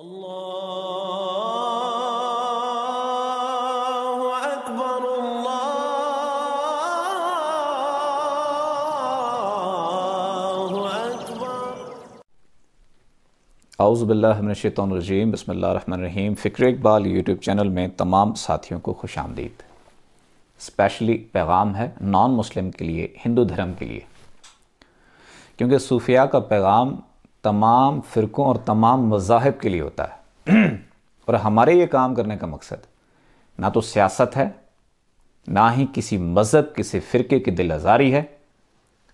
الله أكبر الله أكبر बसमीम फ़िक्र Iqbal YouTube channel में तमाम साथियों को खुश आमदीद स्पेशली पैगाम है नॉन मुस्लिम के लिए हिंदू धर्म के लिए क्योंकि सूफिया का पैगाम तमाम फ़िरक़ों और तमाम मजाहब के लिए होता है और हमारे ये काम करने का मकसद ना तो सियासत है ना ही किसी मज़हब किसी फ़िरके की दिल आज़ारी है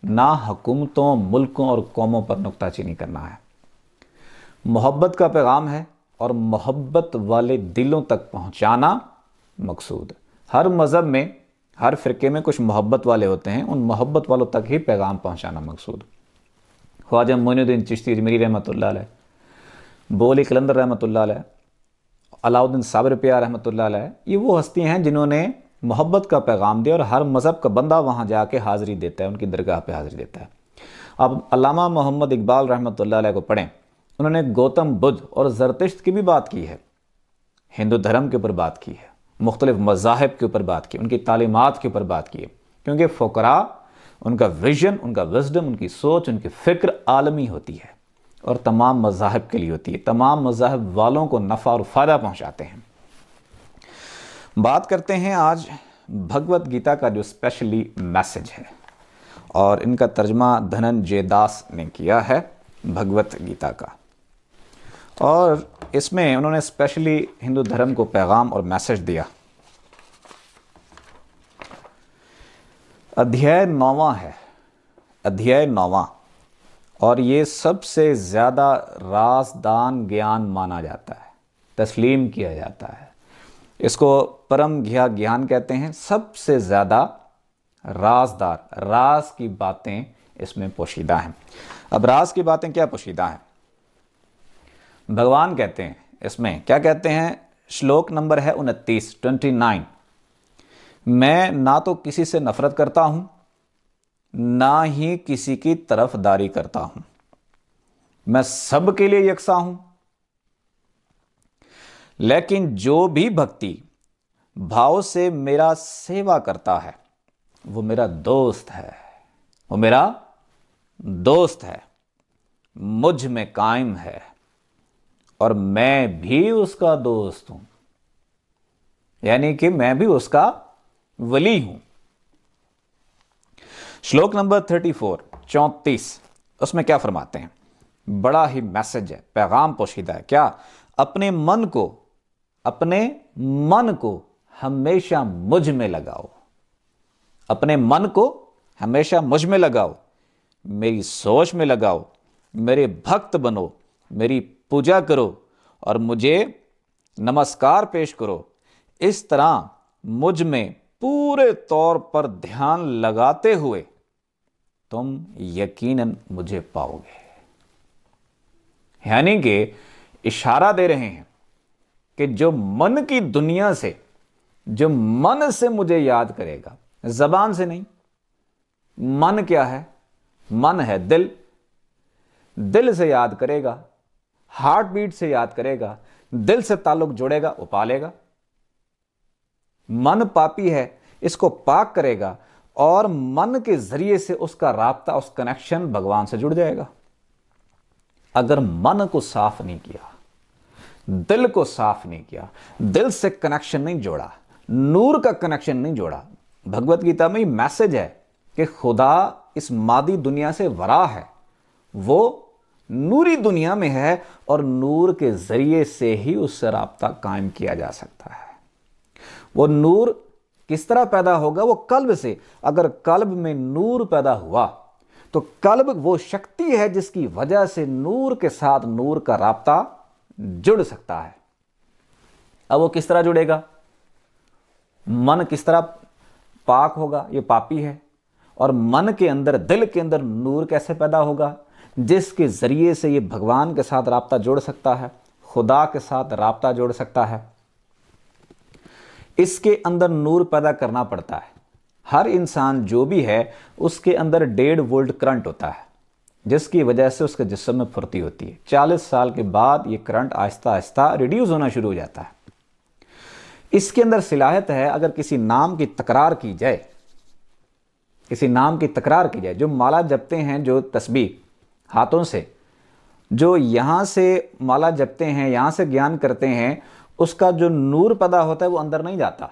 ना हकूमतों मुल्कों और कौमों पर नुकताचीनी करना है मोहब्बत का पैगाम है और मोहब्बत वाले दिलों तक पहुँचाना मकसूद हर मज़हब में हर फ़िरके में कुछ मोहब्बत वाले होते हैं उन मोहब्बत वालों तक ही पैगाम पहुँचाना मकसूद ख्वाजा मोनुद्दीन चिश्ती अजमेरी रहमत बोली कलंदर रहमत अलाउद्दीन साबिर प्यार रहमत ये वो हस्तियाँ हैं जिन्होंने मोहब्बत का पैगाम दिया और हर मज़हब का बंदा वहाँ जाके हाज़िरी देता है उनकी दरगाह पर हाज़िरी देता है अब अलामा मोहम्मद इकबाल रहमत को पढ़ें उन्होंने गौतम बुद्ध और जरतिश्त की भी बात की है हिंदू धर्म के ऊपर बात की है मुख्तलिफ मजाहब के ऊपर बात की उनकी तालीमत के ऊपर बात की है क्योंकि फ़करा उनका विजन उनका विजडम उनकी सोच उनकी फ़िक्र आलमी होती है और तमाम मजाहब के लिए होती है तमाम मजाहब वालों को नफ़ा और फ़ायदा पहुँचाते हैं बात करते हैं आज भगवत गीता का जो स्पेशली मैसेज है और इनका तर्जमा जय दास ने किया है भगवत गीता का और इसमें उन्होंने स्पेशली हिंदू धर्म को पैगाम और मैसेज दिया अध्याय नौवा है अध्याय नौवा और ये सबसे ज़्यादा रासदान ज्ञान माना जाता है तस्लीम किया जाता है इसको परम घया ज्ञान कहते हैं सबसे ज़्यादा राजदार रास की बातें इसमें पोशीदा हैं अब रास की बातें क्या पोशीदा हैं भगवान कहते हैं इसमें क्या कहते हैं श्लोक नंबर है उनतीस ट्वेंटी नाइन मैं ना तो किसी से नफरत करता हूं ना ही किसी की तरफदारी करता हूं मैं सबके लिए यकसा हूं लेकिन जो भी भक्ति भाव से मेरा सेवा करता है वो मेरा दोस्त है वो मेरा दोस्त है मुझ में कायम है और मैं भी उसका दोस्त हूं यानी कि मैं भी उसका वली हूं श्लोक नंबर थर्टी फोर चौंतीस उसमें क्या फरमाते हैं बड़ा ही मैसेज है पैगाम पोशीदा है क्या अपने मन को अपने मन को हमेशा मुझ में लगाओ अपने मन को हमेशा मुझ में लगाओ मेरी सोच में लगाओ मेरे भक्त बनो मेरी पूजा करो और मुझे नमस्कार पेश करो इस तरह मुझ में पूरे तौर पर ध्यान लगाते हुए तुम यकीनन मुझे पाओगे यानी कि इशारा दे रहे हैं कि जो मन की दुनिया से जो मन से मुझे याद करेगा जबान से नहीं मन क्या है मन है दिल दिल से याद करेगा हार्ट बीट से याद करेगा दिल से ताल्लुक जुड़ेगा उपालेगा मन पापी है इसको पाक करेगा और मन के जरिए से उसका रबता उस कनेक्शन भगवान से जुड़ जाएगा अगर मन को साफ नहीं किया दिल को साफ नहीं किया दिल से कनेक्शन नहीं जोड़ा नूर का कनेक्शन नहीं जोड़ा भगवत गीता में मैसेज है कि खुदा इस मादी दुनिया से वरा है वो नूरी दुनिया में है और नूर के जरिए से ही उससे रबता कायम किया जा सकता है वो नूर किस तरह पैदा होगा वो कल्ब से अगर कल्ब में नूर पैदा हुआ तो कल्ब वो शक्ति है जिसकी वजह से नूर के साथ नूर का रबता जुड़ सकता है अब वो किस तरह जुड़ेगा मन किस तरह पाक होगा ये पापी है और मन के अंदर दिल के अंदर नूर कैसे पैदा होगा जिसके ज़रिए से ये भगवान के साथ रबता जोड़ सकता है खुदा के साथ रबता जोड़ सकता है इसके अंदर नूर पैदा करना पड़ता है हर इंसान जो भी है उसके अंदर डेढ़ वोल्ट करंट होता है जिसकी वजह से उसके जिसम में फुर्ती होती है चालीस साल के बाद ये करंट आहिस्ता आहिस्ता रिड्यूज़ होना शुरू हो जाता है इसके अंदर सिलाहत है अगर किसी नाम की तकरार की जाए किसी नाम की तकरार की जाए जो माला जपते हैं जो तस्बी हाथों से जो यहां से माला जपते हैं यहां से ज्ञान करते हैं उसका जो नूर पैदा होता है वो अंदर नहीं जाता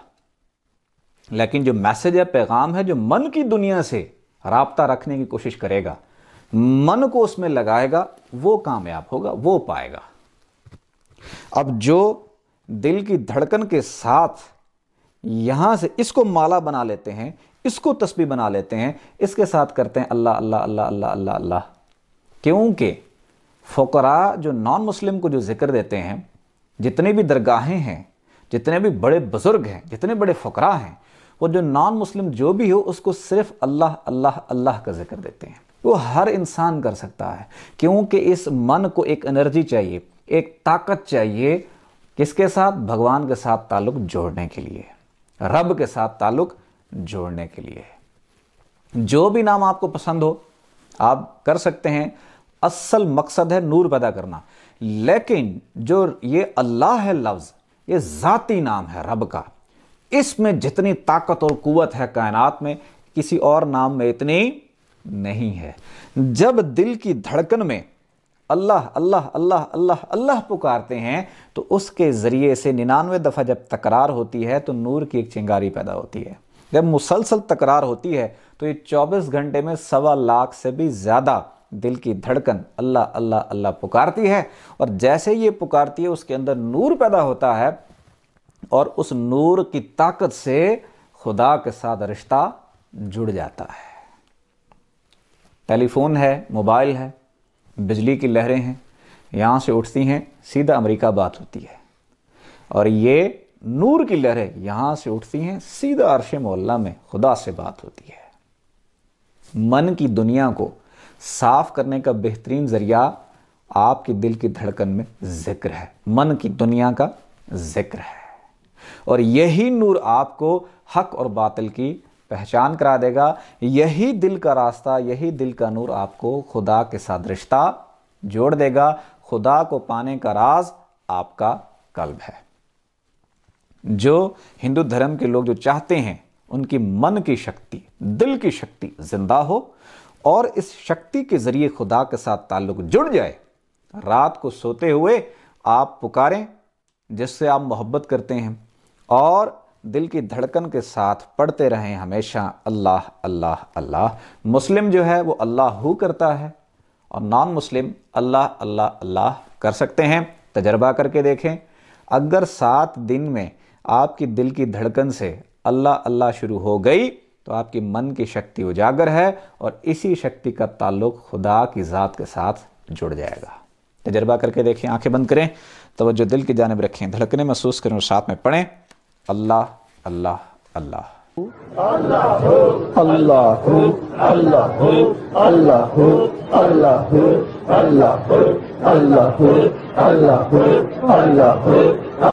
लेकिन जो मैसेज है पैगाम है जो मन की दुनिया से रबता रखने की कोशिश करेगा मन को उसमें लगाएगा वो कामयाब होगा वो पाएगा अब जो दिल की धड़कन के साथ यहाँ से इसको माला बना लेते हैं इसको तस्बी बना लेते हैं इसके साथ करते हैं अल्लाह अल्लाह अल्लाह अल्लाह अल्लाह अल्लाह क्योंकि फ़करा जो नॉन मुस्लिम को जो जिक्र देते हैं जितने भी दरगाहें हैं जितने भी बड़े बुज़ुर्ग हैं जितने बड़े फ़करा हैं वो जो नॉन मुस्लिम जो भी हो उसको सिर्फ अल्लाह अल्लाह अल्लाह का जिक्र देते हैं वो हर इंसान कर सकता है क्योंकि इस मन को एक एनर्जी चाहिए एक ताकत चाहिए किसके साथ भगवान के साथ ताल्लुक जोड़ने के लिए रब के साथ ताल्लुक जोड़ने के लिए जो भी नाम आपको पसंद हो आप कर सकते हैं असल मकसद है नूर पैदा करना लेकिन जो ये अल्लाह है लफ्ज़ ये ज़ाती नाम है रब का इसमें जितनी ताकत और कुवत है कायनात में किसी और नाम में इतनी नहीं है जब दिल की धड़कन में अल्लाह अल्लाह अल्लाह अल्लाह अल्लाह पुकारते हैं तो उसके ज़रिए से निन्यानवे दफ़ा जब तकरार होती है तो नूर की एक चिंगारी पैदा होती है जब मुसलसल तकरार होती है तो ये 24 घंटे में सवा लाख से भी ज़्यादा दिल की धड़कन अल्लाह अल्लाह अल्लाह पुकारती है और जैसे ये पुकारती है उसके अंदर नूर पैदा होता है और उस नूर की ताकत से खुदा के साथ रिश्ता जुड़ जाता है टेलीफोन है मोबाइल है बिजली की लहरें हैं यहाँ से उठती हैं सीधा अमेरिका बात होती है और ये नूर की लहरें यहाँ से उठती हैं सीधा अरश मोल्ला में खुदा से बात होती है मन की दुनिया को साफ करने का बेहतरीन ज़रिया आपके दिल की धड़कन में जिक्र है मन की दुनिया का जिक्र है और यही नूर आपको हक और बातिल की पहचान करा देगा यही दिल का रास्ता यही दिल का नूर आपको खुदा के साथ रिश्ता जोड़ देगा खुदा को पाने का राज आपका कल्ब है जो हिंदू धर्म के लोग जो चाहते हैं उनकी मन की शक्ति दिल की शक्ति जिंदा हो और इस शक्ति के जरिए खुदा के साथ ताल्लुक जुड़ जाए रात को सोते हुए आप पुकारें जिससे आप मोहब्बत करते हैं और दिल की धड़कन के साथ पढ़ते रहें हमेशा अल्लाह अल्लाह अल्लाह मुस्लिम जो है वो अल्लाह हु करता है और नॉन मुस्लिम अल्लाह अल्लाह अल्लाह कर सकते हैं तजर्बा करके देखें अगर सात दिन में आपकी दिल की धड़कन से अल्लाह अल्लाह शुरू हो गई तो आपके मन की शक्ति उजागर है और इसी शक्ति का ताल्लुक खुदा की ज़ात के साथ जुड़ जाएगा तजर्बा करके देखें आंखें बंद करें तोज्जो दिल की जानब रखें धड़कने महसूस करें और साथ में पढ़ें अल्लाह अल्लाह अल्लाह अल्लाह अल्लाह अल्लाह अल्लाह अल्लाह अल्लाह अल्लाह अल्लाह अल्लाह